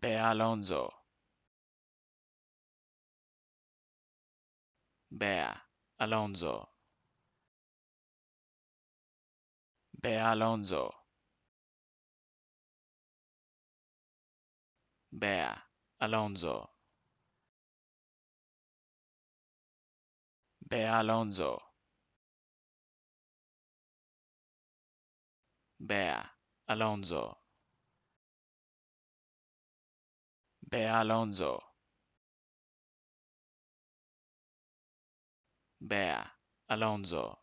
Be Alonzo. Be Alonso. Be Alonso. Be Alonso. Be Alonso. Be Alonso. Alonso. Bea Alonso.